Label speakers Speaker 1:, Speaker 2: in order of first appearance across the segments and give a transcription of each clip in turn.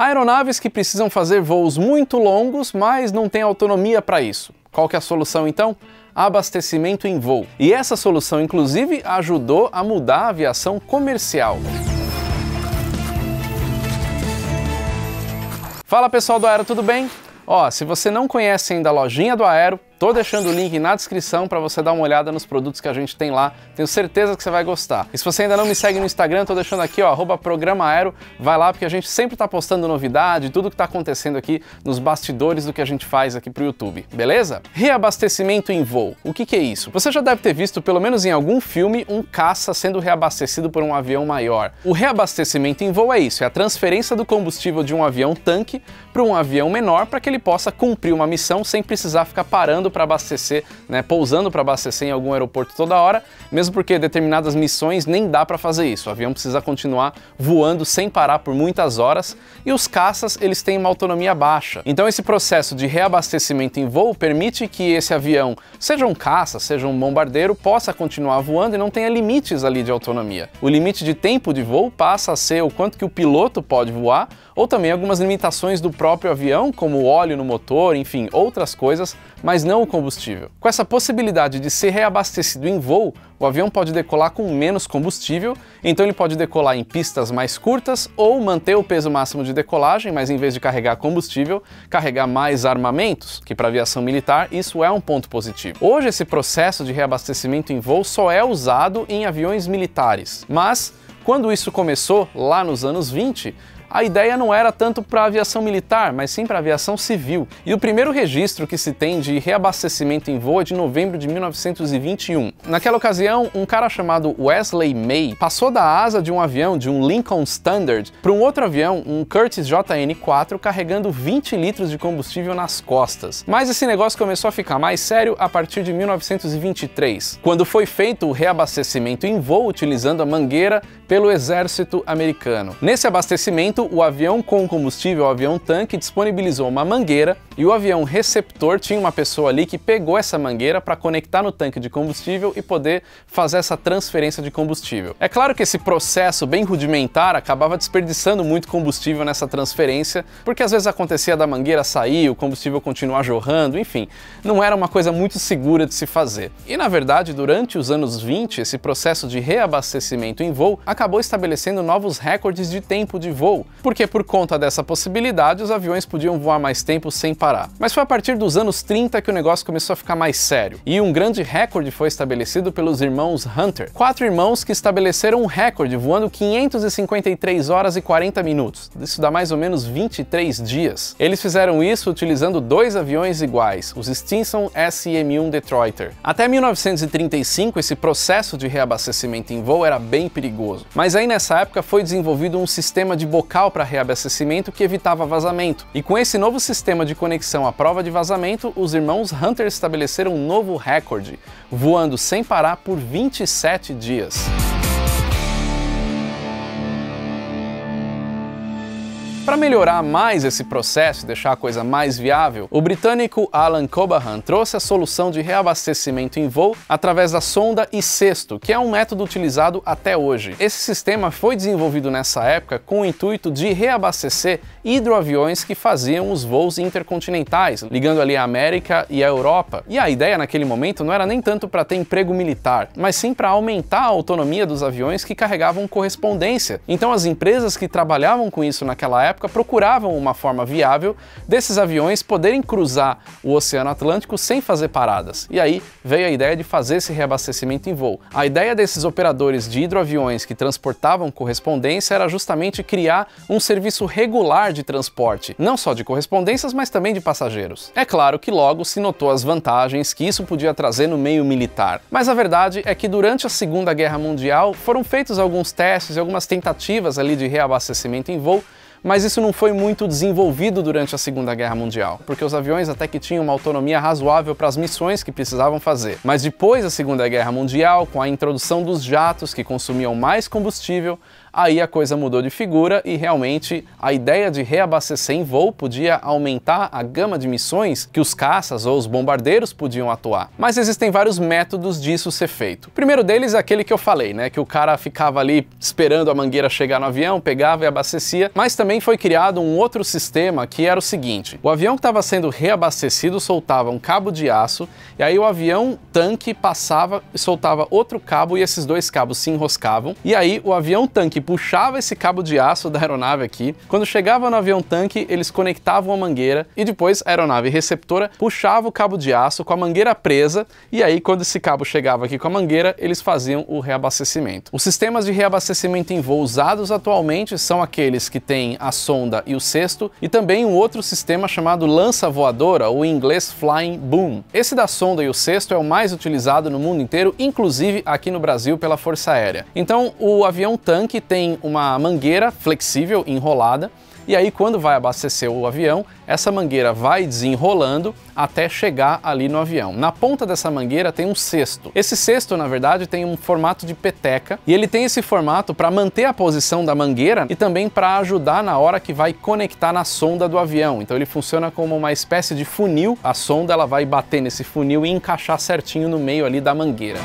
Speaker 1: Aeronaves que precisam fazer voos muito longos, mas não têm autonomia para isso. Qual que é a solução então? Abastecimento em voo. E essa solução inclusive ajudou a mudar a aviação comercial. Fala pessoal do Aero, tudo bem? Ó, se você não conhece ainda a lojinha do Aero, Tô deixando o link na descrição para você dar uma olhada nos produtos que a gente tem lá. Tenho certeza que você vai gostar. E se você ainda não me segue no Instagram, tô deixando aqui, ó, Programa Aero. Vai lá porque a gente sempre tá postando novidade, tudo que tá acontecendo aqui nos bastidores do que a gente faz aqui pro YouTube, beleza? Reabastecimento em voo. O que que é isso? Você já deve ter visto, pelo menos em algum filme, um caça sendo reabastecido por um avião maior. O reabastecimento em voo é isso, é a transferência do combustível de um avião tanque para um avião menor para que ele possa cumprir uma missão sem precisar ficar parando parando para abastecer, né, pousando para abastecer em algum aeroporto toda hora, mesmo porque determinadas missões nem dá para fazer isso. O avião precisa continuar voando sem parar por muitas horas e os caças eles têm uma autonomia baixa. Então esse processo de reabastecimento em voo permite que esse avião, seja um caça, seja um bombardeiro, possa continuar voando e não tenha limites ali de autonomia. O limite de tempo de voo passa a ser o quanto que o piloto pode voar ou também algumas limitações do próprio avião, como óleo no motor, enfim, outras coisas, mas não o combustível. Com essa possibilidade de ser reabastecido em voo, o avião pode decolar com menos combustível, então ele pode decolar em pistas mais curtas ou manter o peso máximo de decolagem, mas em vez de carregar combustível, carregar mais armamentos, que para aviação militar isso é um ponto positivo. Hoje esse processo de reabastecimento em voo só é usado em aviões militares, mas quando isso começou, lá nos anos 20, a ideia não era tanto para a aviação militar, mas sim para a aviação civil, e o primeiro registro que se tem de reabastecimento em voo é de novembro de 1921. Naquela ocasião, um cara chamado Wesley May passou da asa de um avião de um Lincoln Standard para um outro avião, um Curtiss JN-4, carregando 20 litros de combustível nas costas. Mas esse negócio começou a ficar mais sério a partir de 1923, quando foi feito o reabastecimento em voo utilizando a mangueira pelo exército americano. Nesse abastecimento, momento, o avião com combustível, o avião tanque, disponibilizou uma mangueira e o avião receptor tinha uma pessoa ali que pegou essa mangueira para conectar no tanque de combustível e poder fazer essa transferência de combustível. É claro que esse processo bem rudimentar acabava desperdiçando muito combustível nessa transferência, porque às vezes acontecia da mangueira sair, o combustível continuar jorrando, enfim, não era uma coisa muito segura de se fazer. E na verdade, durante os anos 20, esse processo de reabastecimento em voo acabou estabelecendo novos recordes de tempo de voo, porque por conta dessa possibilidade os aviões podiam voar mais tempo sem parar. Mas foi a partir dos anos 30 que o negócio começou a ficar mais sério, e um grande recorde foi estabelecido pelos irmãos Hunter, quatro irmãos que estabeleceram um recorde voando 553 horas e 40 minutos, isso dá mais ou menos 23 dias. Eles fizeram isso utilizando dois aviões iguais, os Stinson SM-1 Detroiter. Até 1935 esse processo de reabastecimento em voo era bem perigoso, mas aí nessa época foi desenvolvido um sistema de bocal local para reabastecimento que evitava vazamento. E com esse novo sistema de conexão à prova de vazamento, os irmãos Hunter estabeleceram um novo recorde, voando sem parar por 27 dias. Para melhorar mais esse processo e deixar a coisa mais viável, o britânico Alan Cobahan trouxe a solução de reabastecimento em voo através da sonda e cesto, que é um método utilizado até hoje. Esse sistema foi desenvolvido nessa época com o intuito de reabastecer hidroaviões que faziam os voos intercontinentais, ligando ali a América e a Europa. E a ideia naquele momento não era nem tanto para ter emprego militar, mas sim para aumentar a autonomia dos aviões que carregavam correspondência. Então as empresas que trabalhavam com isso naquela época época procuravam uma forma viável desses aviões poderem cruzar o Oceano Atlântico sem fazer paradas. E aí veio a ideia de fazer esse reabastecimento em voo. A ideia desses operadores de hidroaviões que transportavam correspondência era justamente criar um serviço regular de transporte, não só de correspondências, mas também de passageiros. É claro que logo se notou as vantagens que isso podia trazer no meio militar, mas a verdade é que durante a Segunda Guerra Mundial foram feitos alguns testes e algumas tentativas ali de reabastecimento em voo mas isso não foi muito desenvolvido durante a Segunda Guerra Mundial, porque os aviões até que tinham uma autonomia razoável para as missões que precisavam fazer. Mas depois da Segunda Guerra Mundial, com a introdução dos jatos que consumiam mais combustível, Aí a coisa mudou de figura e realmente a ideia de reabastecer em voo podia aumentar a gama de missões que os caças ou os bombardeiros podiam atuar. Mas existem vários métodos disso ser feito. O primeiro deles é aquele que eu falei, né, que o cara ficava ali esperando a mangueira chegar no avião, pegava e abastecia, mas também foi criado um outro sistema que era o seguinte: o avião que estava sendo reabastecido soltava um cabo de aço e aí o avião tanque passava e soltava outro cabo e esses dois cabos se enroscavam e aí o avião tanque puxava esse cabo de aço da aeronave aqui. Quando chegava no avião tanque, eles conectavam a mangueira e depois a aeronave receptora puxava o cabo de aço com a mangueira presa e aí quando esse cabo chegava aqui com a mangueira, eles faziam o reabastecimento. Os sistemas de reabastecimento em voo usados atualmente são aqueles que têm a sonda e o cesto e também um outro sistema chamado lança voadora, ou em inglês flying boom. Esse da sonda e o cesto é o mais utilizado no mundo inteiro, inclusive aqui no Brasil pela Força Aérea. Então, o avião tanque tem tem uma mangueira flexível enrolada e aí quando vai abastecer o avião, essa mangueira vai desenrolando até chegar ali no avião. Na ponta dessa mangueira tem um cesto. Esse cesto, na verdade, tem um formato de peteca e ele tem esse formato para manter a posição da mangueira e também para ajudar na hora que vai conectar na sonda do avião. Então ele funciona como uma espécie de funil. A sonda ela vai bater nesse funil e encaixar certinho no meio ali da mangueira.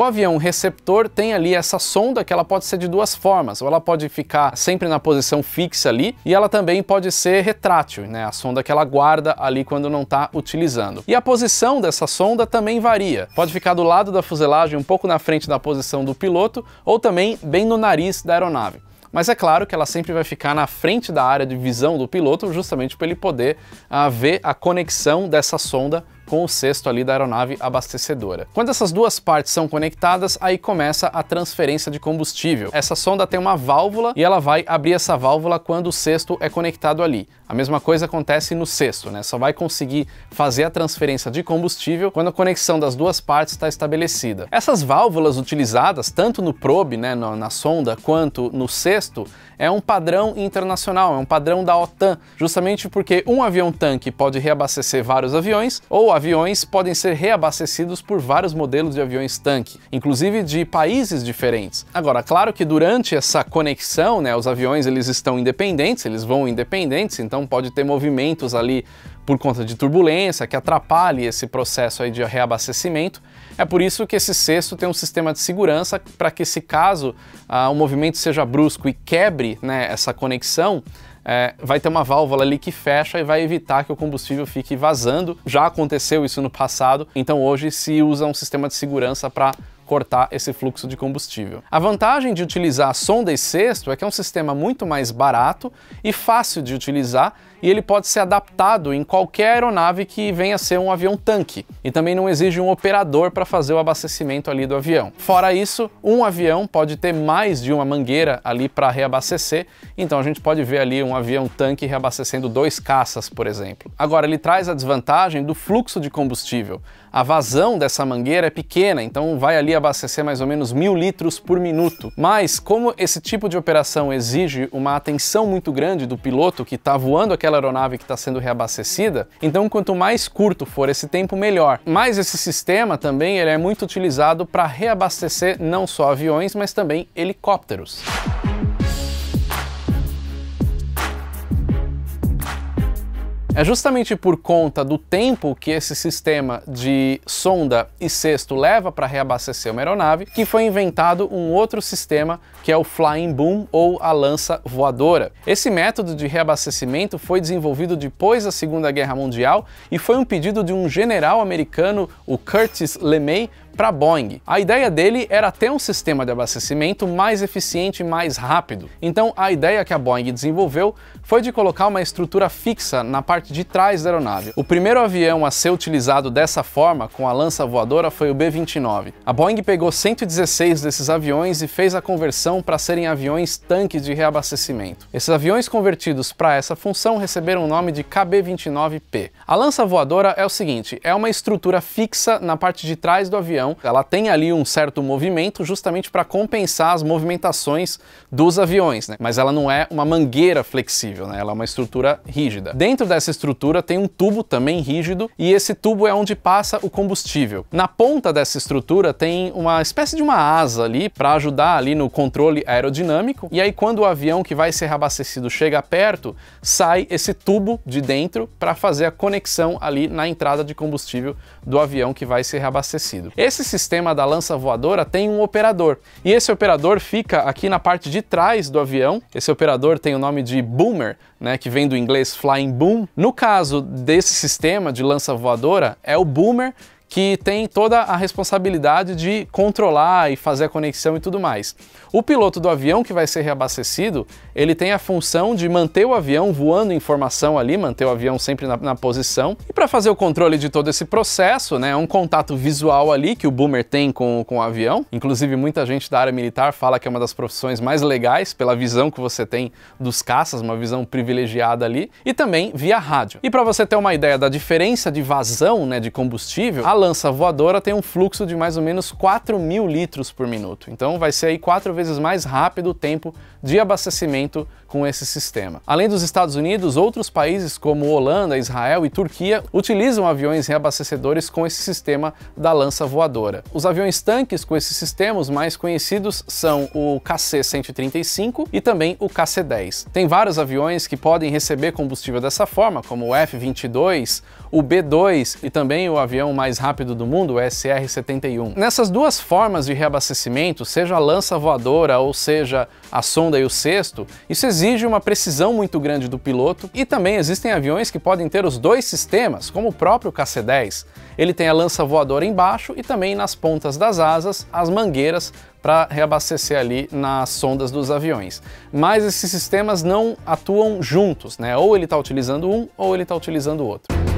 Speaker 1: O avião receptor tem ali essa sonda que ela pode ser de duas formas, ou ela pode ficar sempre na posição fixa ali, e ela também pode ser retrátil, né? A sonda que ela guarda ali quando não está utilizando. E a posição dessa sonda também varia. Pode ficar do lado da fuselagem, um pouco na frente da posição do piloto, ou também bem no nariz da aeronave mas é claro que ela sempre vai ficar na frente da área de visão do piloto, justamente para ele poder uh, ver a conexão dessa sonda com o cesto ali da aeronave abastecedora. Quando essas duas partes são conectadas, aí começa a transferência de combustível. Essa sonda tem uma válvula e ela vai abrir essa válvula quando o cesto é conectado ali. A mesma coisa acontece no cesto, né? Só vai conseguir fazer a transferência de combustível quando a conexão das duas partes está estabelecida. Essas válvulas utilizadas tanto no probe, né, na, na sonda, quanto no cesto, é um padrão internacional, é um padrão da OTAN, justamente porque um avião tanque pode reabastecer vários aviões, ou aviões podem ser reabastecidos por vários modelos de aviões tanque, inclusive de países diferentes. Agora, claro que durante essa conexão, né, os aviões eles estão independentes, eles vão independentes, então pode ter movimentos ali por conta de turbulência que atrapalhe esse processo aí de reabastecimento. É por isso que esse cesto tem um sistema de segurança para que, se caso ah, o um movimento seja brusco e quebre né, essa conexão, é, vai ter uma válvula ali que fecha e vai evitar que o combustível fique vazando. Já aconteceu isso no passado, então hoje se usa um sistema de segurança para cortar esse fluxo de combustível. A vantagem de utilizar sonda e cesto é que é um sistema muito mais barato e fácil de utilizar e ele pode ser adaptado em qualquer aeronave que venha a ser um avião tanque e também não exige um operador para fazer o abastecimento ali do avião. Fora isso, um avião pode ter mais de uma mangueira ali para reabastecer, então a gente pode ver ali um avião tanque reabastecendo dois caças, por exemplo. Agora, ele traz a desvantagem do fluxo de combustível. A vazão dessa mangueira é pequena, então vai ali abastecer mais ou menos mil litros por minuto. Mas, como esse tipo de operação exige uma atenção muito grande do piloto que está voando aquela aeronave que está sendo reabastecida, então quanto mais curto for esse tempo, melhor. Mas esse sistema também ele é muito utilizado para reabastecer não só aviões, mas também helicópteros. É justamente por conta do tempo que esse sistema de sonda e cesto leva para reabastecer uma aeronave que foi inventado um outro sistema que é o flying boom ou a lança voadora. Esse método de reabastecimento foi desenvolvido depois da Segunda Guerra Mundial e foi um pedido de um general americano, o Curtis LeMay, para a Boeing. A ideia dele era ter um sistema de abastecimento mais eficiente e mais rápido. Então, a ideia que a Boeing desenvolveu foi de colocar uma estrutura fixa na parte de trás da aeronave. O primeiro avião a ser utilizado dessa forma, com a lança voadora, foi o B-29. A Boeing pegou 116 desses aviões e fez a conversão para serem aviões tanques de reabastecimento. Esses aviões convertidos para essa função receberam o nome de KB-29P. A lança voadora é o seguinte, é uma estrutura fixa na parte de trás do avião avião, ela tem ali um certo movimento justamente para compensar as movimentações dos aviões, né? mas ela não é uma mangueira flexível, né? ela é uma estrutura rígida. Dentro dessa estrutura tem um tubo também rígido e esse tubo é onde passa o combustível. Na ponta dessa estrutura tem uma espécie de uma asa ali para ajudar ali no controle aerodinâmico e aí quando o avião que vai ser reabastecido chega perto, sai esse tubo de dentro para fazer a conexão ali na entrada de combustível do avião que vai ser reabastecido. Esse esse sistema da lança voadora tem um operador, e esse operador fica aqui na parte de trás do avião. Esse operador tem o nome de boomer, né, que vem do inglês flying boom. No caso desse sistema de lança voadora, é o boomer que tem toda a responsabilidade de controlar e fazer a conexão e tudo mais. O piloto do avião que vai ser reabastecido, ele tem a função de manter o avião voando em formação ali, manter o avião sempre na, na posição. E para fazer o controle de todo esse processo, né, é um contato visual ali que o boomer tem com, com o avião. Inclusive, muita gente da área militar fala que é uma das profissões mais legais pela visão que você tem dos caças, uma visão privilegiada ali, e também via rádio. E para você ter uma ideia da diferença de vazão, né, de combustível, a lança voadora tem um fluxo de mais ou menos 4 mil litros por minuto, então vai ser aí quatro vezes mais rápido o tempo de abastecimento com esse sistema. Além dos Estados Unidos, outros países como Holanda, Israel e Turquia utilizam aviões reabastecedores com esse sistema da lança voadora. Os aviões tanques com esse sistema, os mais conhecidos são o KC-135 e também o KC-10. Tem vários aviões que podem receber combustível dessa forma, como o F-22, o B-2 e também o avião mais rápido do mundo, o SR-71. Nessas duas formas de reabastecimento, seja a lança voadora ou seja a sonda e o cesto, isso existe exige uma precisão muito grande do piloto e também existem aviões que podem ter os dois sistemas, como o próprio KC-10. Ele tem a lança voadora embaixo e também nas pontas das asas as mangueiras para reabastecer ali nas sondas dos aviões. Mas esses sistemas não atuam juntos, né? Ou ele está utilizando um ou ele está utilizando o outro.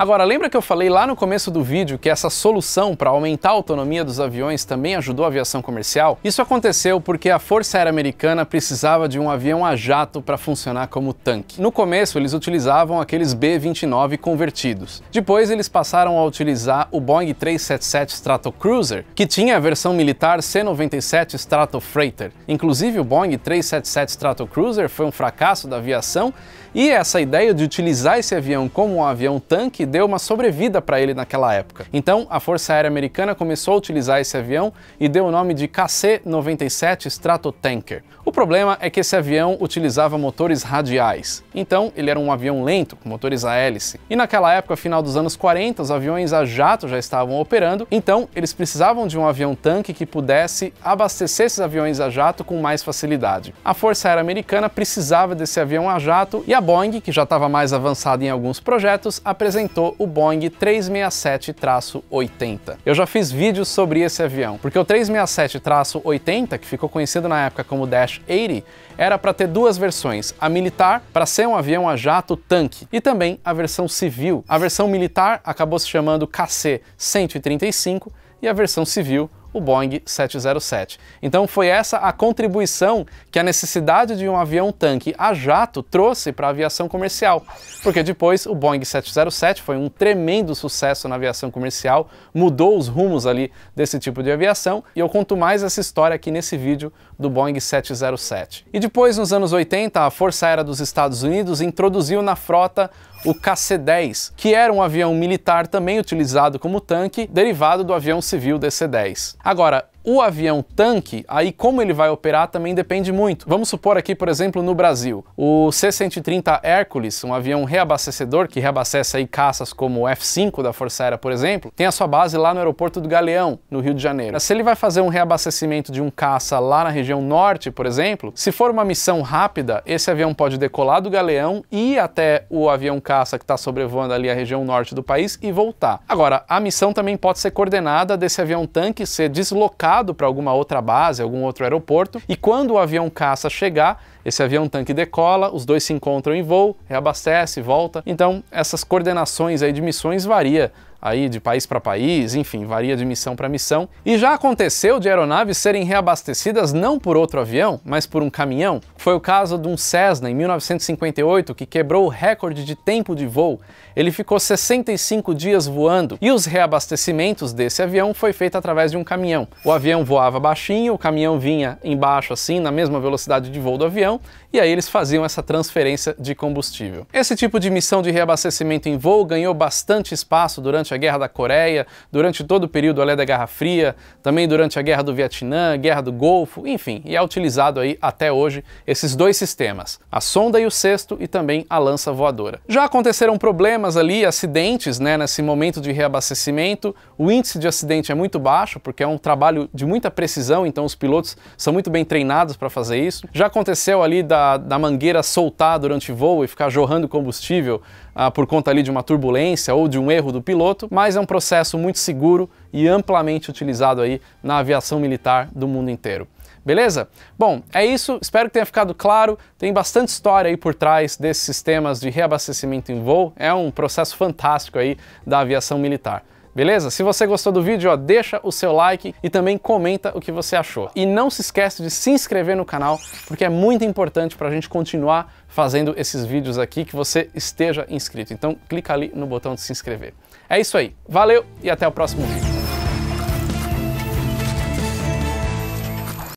Speaker 1: Agora, lembra que eu falei lá no começo do vídeo que essa solução para aumentar a autonomia dos aviões também ajudou a aviação comercial? Isso aconteceu porque a Força Aérea Americana precisava de um avião a jato para funcionar como tanque. No começo, eles utilizavam aqueles B-29 convertidos. Depois, eles passaram a utilizar o Boeing 377 Stratocruiser, que tinha a versão militar C-97 Stratofreighter. Inclusive, o Boeing 377 Stratocruiser foi um fracasso da aviação e essa ideia de utilizar esse avião como um avião tanque deu uma sobrevida para ele naquela época. Então, a Força Aérea Americana começou a utilizar esse avião e deu o nome de KC-97 Stratotanker. O problema é que esse avião utilizava motores radiais, então ele era um avião lento, com motores a hélice. E naquela época, final dos anos 40, os aviões a jato já estavam operando, então eles precisavam de um avião tanque que pudesse abastecer esses aviões a jato com mais facilidade. A Força Aérea Americana precisava desse avião a jato e a a Boeing, que já estava mais avançada em alguns projetos, apresentou o Boeing 367-80. Eu já fiz vídeos sobre esse avião, porque o 367-80, que ficou conhecido na época como Dash 80, era para ter duas versões, a militar, para ser um avião a jato tanque, e também a versão civil. A versão militar acabou se chamando KC-135 e a versão civil o Boeing 707. Então foi essa a contribuição que a necessidade de um avião tanque a jato trouxe para a aviação comercial, porque depois o Boeing 707 foi um tremendo sucesso na aviação comercial, mudou os rumos ali desse tipo de aviação e eu conto mais essa história aqui nesse vídeo do Boeing 707. E depois, nos anos 80, a Força Aérea dos Estados Unidos introduziu na frota o KC-10, que era um avião militar também utilizado como tanque, derivado do avião civil DC-10. Agora, o avião tanque, aí como ele vai operar também depende muito. Vamos supor aqui, por exemplo, no Brasil, o C-130 Hércules, um avião reabastecedor que reabastece aí caças como o F-5 da Força Aérea, por exemplo, tem a sua base lá no aeroporto do Galeão, no Rio de Janeiro. Se ele vai fazer um reabastecimento de um caça lá na região norte, por exemplo, se for uma missão rápida, esse avião pode decolar do Galeão e ir até o avião caça que está sobrevoando ali a região norte do país e voltar. Agora, a missão também pode ser coordenada desse avião tanque ser deslocado para alguma outra base, algum outro aeroporto, e quando o avião caça chegar, esse avião tanque decola, os dois se encontram em voo, reabastece, volta. Então, essas coordenações aí de missões varia aí de país para país, enfim, varia de missão para missão. E já aconteceu de aeronaves serem reabastecidas não por outro avião, mas por um caminhão. Foi o caso de um Cessna em 1958 que quebrou o recorde de tempo de voo. Ele ficou 65 dias voando e os reabastecimentos desse avião foi feito através de um caminhão. O avião voava baixinho, o caminhão vinha embaixo assim, na mesma velocidade de voo do avião, e aí eles faziam essa transferência de combustível. Esse tipo de missão de reabastecimento em voo ganhou bastante espaço durante a Guerra da Coreia, durante todo o período além da Guerra Fria, também durante a Guerra do Vietnã, Guerra do Golfo, enfim, e é utilizado aí até hoje esses dois sistemas, a sonda e o cesto e também a lança voadora. Já aconteceram problemas ali, acidentes, né, nesse momento de reabastecimento. O índice de acidente é muito baixo, porque é um trabalho de muita precisão, então os pilotos são muito bem treinados para fazer isso. Já aconteceu ali da, da mangueira soltar durante voo e ficar jorrando combustível ah, por conta ali de uma turbulência ou de um erro do piloto, mas é um processo muito seguro e amplamente utilizado aí na aviação militar do mundo inteiro. Beleza? Bom, é isso. Espero que tenha ficado claro. Tem bastante história aí por trás desses sistemas de reabastecimento em voo. É um processo fantástico aí da aviação militar. Beleza? Se você gostou do vídeo, ó, deixa o seu like e também comenta o que você achou. E não se esquece de se inscrever no canal, porque é muito importante para a gente continuar fazendo esses vídeos aqui que você esteja inscrito. Então clica ali no botão de se inscrever. É isso aí. Valeu e até o próximo vídeo.